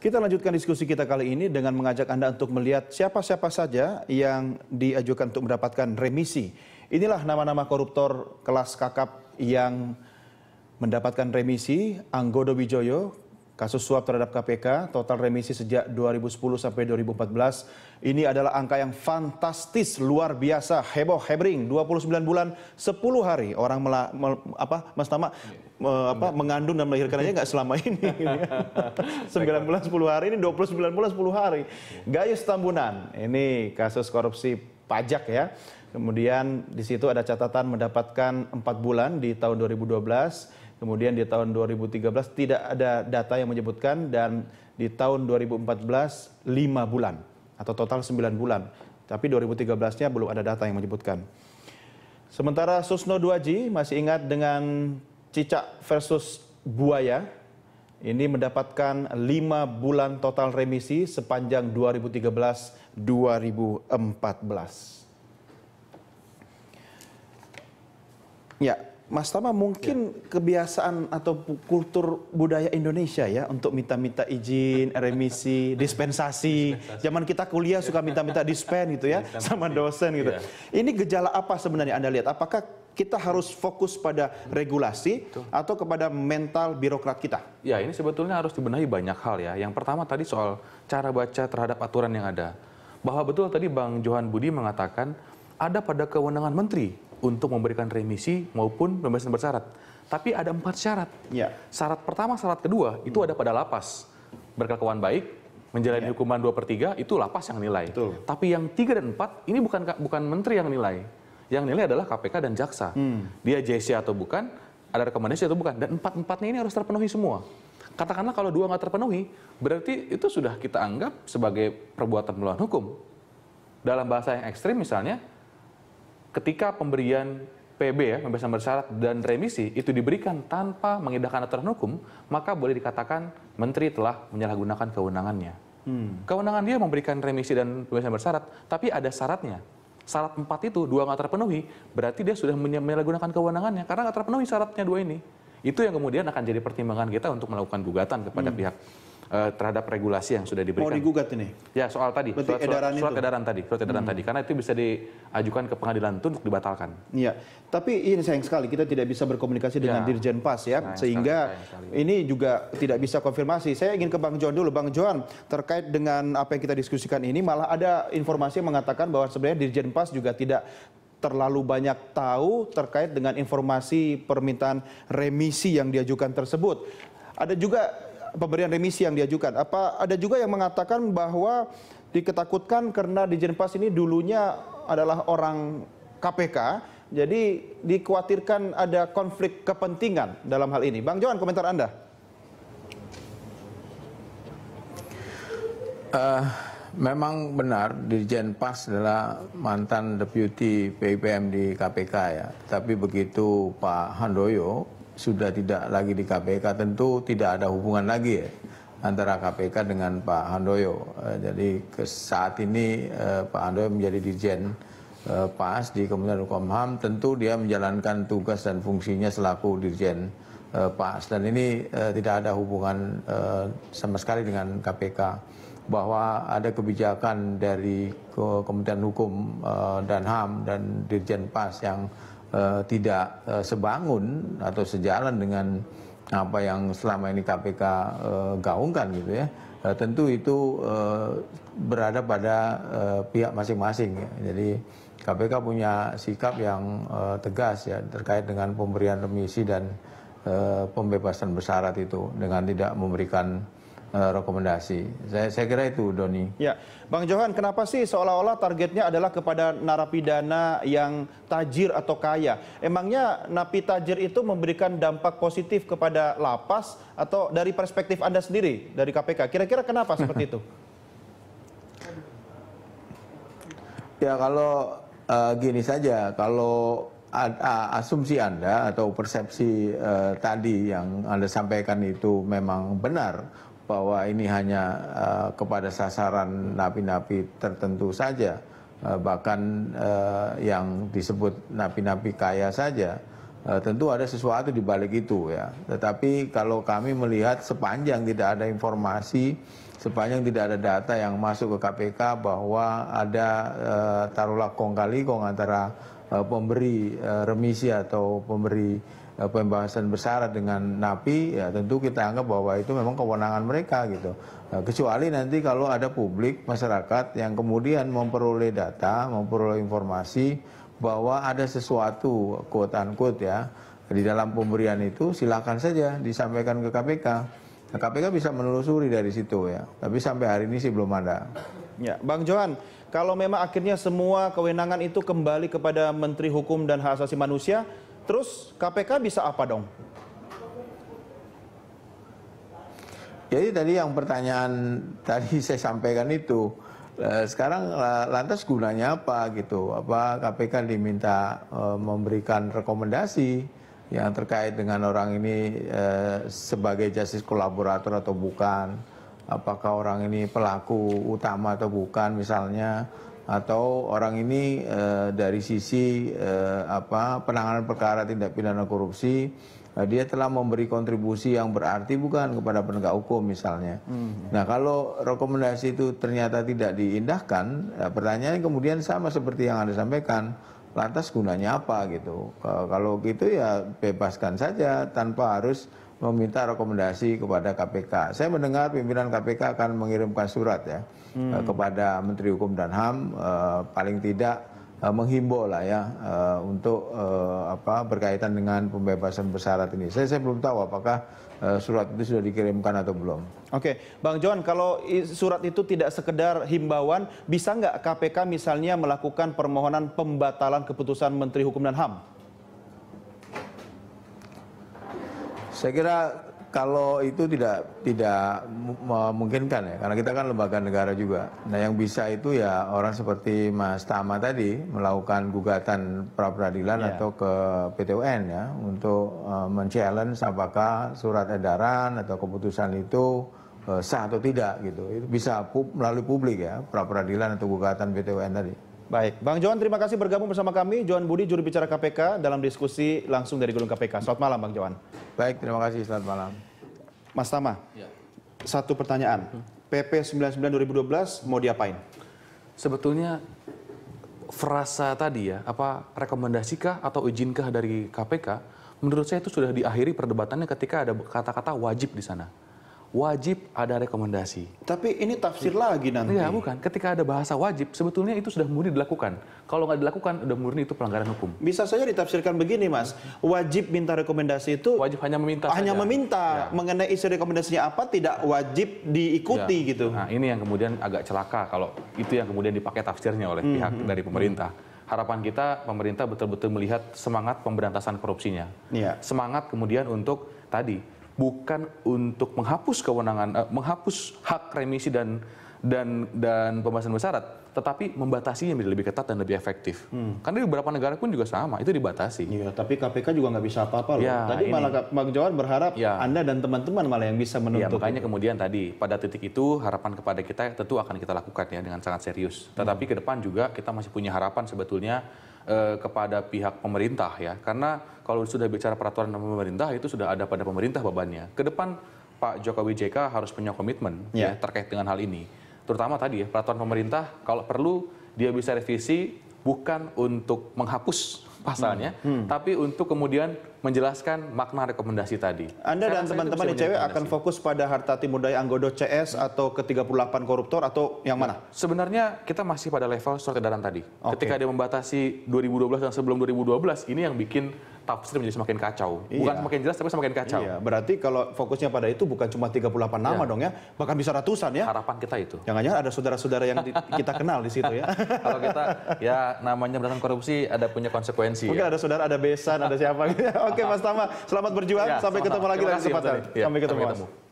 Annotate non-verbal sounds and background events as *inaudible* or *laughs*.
Kita lanjutkan diskusi kita kali ini dengan mengajak Anda untuk melihat siapa-siapa saja yang diajukan untuk mendapatkan remisi. Inilah nama-nama koruptor kelas kakap yang mendapatkan remisi Anggodo Wijoyo, kasus suap terhadap KPK, total remisi sejak 2010 sampai 2014. Ini adalah angka yang fantastis, luar biasa, heboh, hebring. 29 bulan, 10 hari orang mela, me, apa, Mas Tama, me, apa, iya. mengandung dan melahirkan aja nggak selama ini. 9 *laughs* gitu ya. bulan, 10 hari, ini 29 bulan, 10 hari. Gayus Tambunan, ini kasus korupsi pajak ya. Kemudian di situ ada catatan mendapatkan 4 bulan di tahun 2012 Kemudian di tahun 2013 tidak ada data yang menyebutkan dan di tahun 2014 5 bulan atau total 9 bulan. Tapi 2013-nya belum ada data yang menyebutkan. Sementara Susno 2G masih ingat dengan cicak versus buaya. Ini mendapatkan 5 bulan total remisi sepanjang 2013-2014. Ya, Mas Tama mungkin ya. kebiasaan atau kultur budaya Indonesia ya untuk minta-minta izin, *laughs* remisi, dispensasi. dispensasi. Zaman kita kuliah suka minta-minta *laughs* dispen gitu ya sama dosen gitu. Ya. Ini gejala apa sebenarnya Anda lihat? Apakah kita harus fokus pada hmm. regulasi Betul. atau kepada mental birokrat kita? Ya, ini sebetulnya harus dibenahi banyak hal ya. Yang pertama tadi soal cara baca terhadap aturan yang ada. Bahwa betul tadi Bang Johan Budi mengatakan ada pada kewenangan menteri untuk memberikan remisi maupun pembebasan bersyarat. Tapi ada empat syarat. Ya. Syarat pertama, syarat kedua itu ada pada lapas berkelakuan baik, menjalani ya. hukuman 2 per 3 itu lapas yang nilai. Betul. Tapi yang tiga dan empat ini bukan bukan menteri yang nilai. Yang nilai adalah KPK dan jaksa. Hmm. Dia JC atau bukan, ada rekomendasi atau bukan. Dan empat-empatnya ini harus terpenuhi semua. Katakanlah kalau dua nggak terpenuhi, berarti itu sudah kita anggap sebagai perbuatan melawan hukum. Dalam bahasa yang ekstrim misalnya, ketika pemberian PB ya, pembebasan bersyarat dan remisi itu diberikan tanpa mengindahkan aturan hukum, maka boleh dikatakan menteri telah menyalahgunakan kewenangannya. Hmm. Kewenangan dia memberikan remisi dan pembebasan bersyarat, tapi ada syaratnya. Syarat empat itu dua nggak terpenuhi, berarti dia sudah menyalahgunakan kewenangannya karena nggak terpenuhi syaratnya dua ini. Itu yang kemudian akan jadi pertimbangan kita untuk melakukan gugatan kepada hmm. pihak uh, terhadap regulasi yang sudah diberikan. Mau digugat ini? Ya soal tadi Berarti surat, edaran surat, surat edaran tadi, surat edaran hmm. tadi, karena itu bisa diajukan ke pengadilan itu untuk dibatalkan. Iya, tapi ini sayang sekali kita tidak bisa berkomunikasi ya. dengan Dirjen Pas ya, sayang sehingga sekali. ini juga tidak bisa konfirmasi. Saya ingin ke Bang John dulu, Bang John terkait dengan apa yang kita diskusikan ini, malah ada informasi yang mengatakan bahwa sebenarnya Dirjen Pas juga tidak terlalu banyak tahu terkait dengan informasi permintaan remisi yang diajukan tersebut. Ada juga pemberian remisi yang diajukan. Apa ada juga yang mengatakan bahwa diketakutkan karena Dijen Pas ini dulunya adalah orang KPK, jadi dikhawatirkan ada konflik kepentingan dalam hal ini. Bang Johan, komentar Anda? Uh, memang benar Dirjen Pas adalah mantan deputi PIPM di KPK ya. Tapi begitu Pak Handoyo sudah tidak lagi di KPK tentu tidak ada hubungan lagi ya antara KPK dengan Pak Handoyo. Eh, jadi ke saat ini eh, Pak Handoyo menjadi dirjen eh, PAS di Kementerian Hukum HAM tentu dia menjalankan tugas dan fungsinya selaku dirjen PAS dan ini tidak ada hubungan sama sekali dengan KPK bahwa ada kebijakan dari Kementerian Hukum dan HAM dan Dirjen PAS yang Eh, tidak uh, sebangun atau sejalan dengan apa yang selama ini KPK uh, eh, gaungkan gitu ya uh, tentu itu uh, berada pada uh, pihak masing-masing ya. jadi KPK punya sikap yang uh, tegas ya terkait dengan pemberian remisi dan uh, pembebasan bersyarat itu dengan tidak memberikan Eh, rekomendasi. Saya, saya kira itu Doni. Ya, Bang Johan, kenapa sih seolah-olah targetnya adalah kepada narapidana yang tajir atau kaya? Emangnya napi tajir itu memberikan dampak positif kepada lapas atau dari perspektif Anda sendiri dari KPK? Kira-kira kenapa seperti itu? *laughs* Ya kalau uh, gini saja, kalau asumsi Anda atau persepsi uh, tadi yang Anda sampaikan itu memang benar bahwa ini hanya uh, kepada sasaran napi-napi tertentu saja, uh, bahkan uh, yang disebut napi-napi kaya saja. Uh, tentu ada sesuatu di balik itu ya. Tetapi kalau kami melihat sepanjang tidak ada informasi, sepanjang tidak ada data yang masuk ke KPK bahwa ada uh, taruhlah kong kali kong antara uh, pemberi uh, remisi atau pemberi pembahasan bersyarat dengan napi ya tentu kita anggap bahwa itu memang kewenangan mereka gitu nah, kecuali nanti kalau ada publik masyarakat yang kemudian memperoleh data memperoleh informasi bahwa ada sesuatu quote unquote ya di dalam pemberian itu silakan saja disampaikan ke KPK nah, KPK bisa menelusuri dari situ ya tapi sampai hari ini sih belum ada ya Bang Johan kalau memang akhirnya semua kewenangan itu kembali kepada Menteri Hukum dan Hak Asasi Manusia Terus KPK bisa apa dong? Jadi tadi yang pertanyaan *laughs* tadi saya sampaikan itu eh, sekarang lantas gunanya apa gitu? Apa KPK diminta eh, memberikan rekomendasi yang terkait dengan orang ini eh, sebagai justice kolaborator atau bukan? Apakah orang ini pelaku utama atau bukan misalnya? atau orang ini e, dari sisi e, apa penanganan perkara tindak pidana korupsi e, dia telah memberi kontribusi yang berarti bukan kepada penegak hukum misalnya. Hmm. Nah kalau rekomendasi itu ternyata tidak diindahkan, ya pertanyaan kemudian sama seperti yang anda sampaikan, lantas gunanya apa gitu? Kalau gitu ya bebaskan saja tanpa harus meminta rekomendasi kepada KPK. Saya mendengar pimpinan KPK akan mengirimkan surat ya hmm. Eh, kepada Menteri Hukum dan HAM eh, paling tidak eh, menghimbau lah ya eh, untuk eh, apa berkaitan dengan pembebasan bersyarat ini. Saya saya belum tahu apakah eh, surat itu sudah dikirimkan atau belum. Oke, Bang John, kalau surat itu tidak sekedar himbauan, bisa nggak KPK misalnya melakukan permohonan pembatalan keputusan Menteri Hukum dan HAM? Saya kira kalau itu tidak tidak memungkinkan ya, karena kita kan lembaga negara juga. Nah, yang bisa itu ya orang seperti Mas Tama tadi melakukan gugatan pra peradilan yeah. atau ke PTUN ya untuk uh, men-challenge apakah surat edaran atau keputusan itu uh, sah atau tidak gitu. Itu bisa pu melalui publik ya pra peradilan atau gugatan PTUN tadi. Baik, Bang Johan terima kasih bergabung bersama kami. Johan Budi, juru bicara KPK dalam diskusi langsung dari gedung KPK. Selamat malam Bang Johan. Baik, terima kasih. Selamat malam. Mas Tama, ya. satu pertanyaan. PP 99 2012 mau diapain? Sebetulnya frasa tadi ya, apa rekomendasikah atau izinkah dari KPK, menurut saya itu sudah diakhiri perdebatannya ketika ada kata-kata wajib di sana wajib ada rekomendasi. Tapi ini tafsir lagi nanti. Iya, bukan. Ketika ada bahasa wajib, sebetulnya itu sudah murni dilakukan. Kalau nggak dilakukan, udah murni itu pelanggaran hukum. Bisa saja ditafsirkan begini, Mas. Wajib minta rekomendasi itu wajib hanya meminta. Hanya saja. meminta ya. mengenai isi rekomendasinya apa tidak wajib diikuti ya. gitu. Nah, ini yang kemudian agak celaka kalau itu yang kemudian dipakai tafsirnya oleh mm -hmm. pihak hmm, dari hmm. pemerintah. Harapan kita pemerintah betul-betul melihat semangat pemberantasan korupsinya. Ya. Semangat kemudian untuk tadi bukan untuk menghapus kewenangan, eh, menghapus hak remisi dan dan dan pembahasan bersyarat, tetapi membatasinya menjadi lebih ketat dan lebih efektif. Hmm. Karena di beberapa negara pun juga sama, itu dibatasi. Iya, tapi KPK juga nggak bisa apa-apa loh. Ya, tadi ini. malah Pak Jawan berharap ya. Anda dan teman-teman malah yang bisa menuntut. Ya, makanya itu. kemudian tadi pada titik itu harapan kepada kita tentu akan kita lakukan ya dengan sangat serius. Hmm. Tetapi hmm. ke depan juga kita masih punya harapan sebetulnya eh, kepada pihak pemerintah ya. Karena kalau sudah bicara peraturan pemerintah itu sudah ada pada pemerintah bebannya. Ke depan Pak Jokowi JK harus punya komitmen yeah. ya terkait dengan hal ini terutama tadi ya peraturan pemerintah kalau perlu dia bisa revisi bukan untuk menghapus *laughs* pasalnya, hmm. Hmm. tapi untuk kemudian menjelaskan makna rekomendasi tadi. Anda Saya dan teman-teman ICW akan fokus pada harta timur daya anggodo CS hmm. atau ke-38 koruptor atau yang ya, mana? sebenarnya kita masih pada level surat edaran tadi. Okay. Ketika dia membatasi 2012 dan sebelum 2012, ini yang bikin tafsir menjadi semakin kacau. Iya. Bukan semakin jelas tapi semakin kacau. Iya, berarti kalau fokusnya pada itu bukan cuma 38 nama iya. dong ya, bahkan bisa ratusan ya. Harapan kita itu. Jangan-jangan ada saudara-saudara yang di, kita kenal di situ ya. *laughs* kalau kita ya namanya berantem korupsi ada punya konsekuensi. Mungkin ya. ada saudara, ada besan, ada siapa gitu. *laughs* Oke Mas Tama, selamat berjuang. Ya, sampai ketemu lagi lain kesempatan. Ya, sampai ketemu. Sampai ketemu.